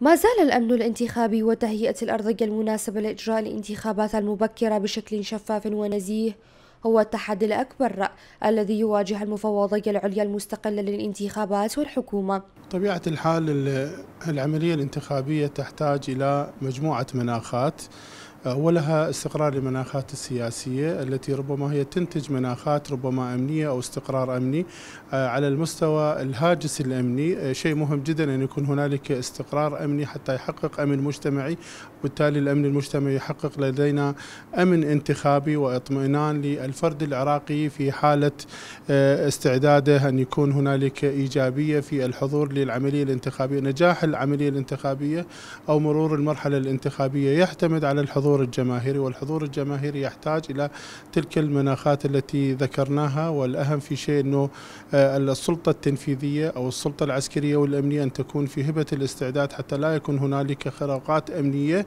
ما زال الأمن الانتخابي وتهيئة الأرضية المناسبة لإجراء الانتخابات المبكرة بشكل شفاف ونزيه هو التحدي الأكبر الذي يواجه المفوضية العليا المستقلة للانتخابات والحكومة طبيعة الحال العملية الانتخابية تحتاج إلى مجموعة مناخات ولها استقرار المناخات السياسية التي ربما هي تنتج مناخات ربما أمنية أو استقرار أمني آه، على المستوى الهاجس الأمني آه، شيء مهم جدا أن يكون هنالك استقرار أمني حتى يحقق أمن مجتمعي وبالتالي الأمن المجتمعي يحقق لدينا أمن انتخابي واطمئنان للفرد العراقي في حالة آه، استعداده أن يكون هنالك إيجابية في الحضور للعملية الانتخابية نجاح العملية الانتخابية أو مرور المرحلة الانتخابية يعتمد على الحضور الحضور الجماهيري والحضور الجماهيري يحتاج إلى تلك المناخات التي ذكرناها والأهم في شيء أنه آه، السلطة التنفيذية أو السلطة العسكرية والأمنية أن تكون في هبة الاستعداد حتى لا يكون هنالك خروقات أمنية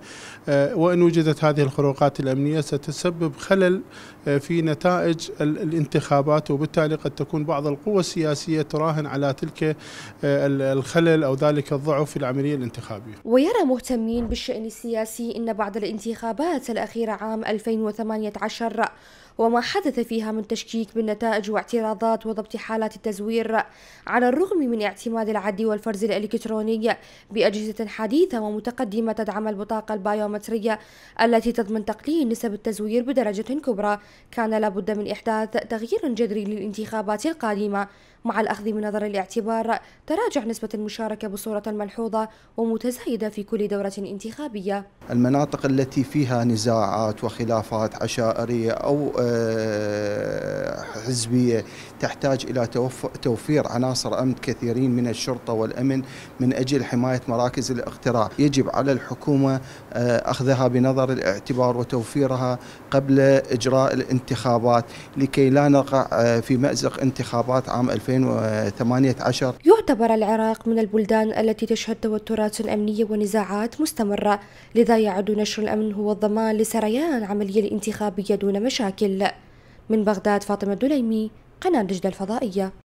آه، وإن وجدت هذه الخروقات الأمنية ستسبب خلل آه، في نتائج الانتخابات وبالتالي قد تكون بعض القوى السياسية تراهن على تلك الخلل أو ذلك الضعف في العملية الانتخابية ويرى مهتمين بالشأن السياسي أن بعد الانتخابات الانتخابات الأخيرة عام 2018 وما حدث فيها من تشكيك بالنتائج واعتراضات وضبط حالات التزوير على الرغم من اعتماد العد والفرز الإلكتروني بأجهزة حديثة ومتقدمة تدعم البطاقة البيومترية التي تضمن تقليل نسب التزوير بدرجة كبرى كان لابد من إحداث تغيير جذري للانتخابات القادمة مع الأخذ بنظر الاعتبار تراجع نسبة المشاركة بصورة ملحوظة ومتزايدة في كل دورة انتخابية المناطق التي فيها نزاعات وخلافات عشائرية أو حزبية تحتاج إلى توفير عناصر أمن كثيرين من الشرطة والأمن من أجل حماية مراكز الاقتراع يجب على الحكومة آه، أخذها بنظر الاعتبار وتوفيرها قبل إجراء الانتخابات لكي لا نقع آه، في مأزق انتخابات عام 2018 يعتبر العراق من البلدان التي تشهد توترات أمنية ونزاعات مستمرة لذا يعد نشر الأمن هو الضمان لسريان العملية الانتخابية دون مشاكل من بغداد فاطمة الدليمي قناة دجلة الفضائية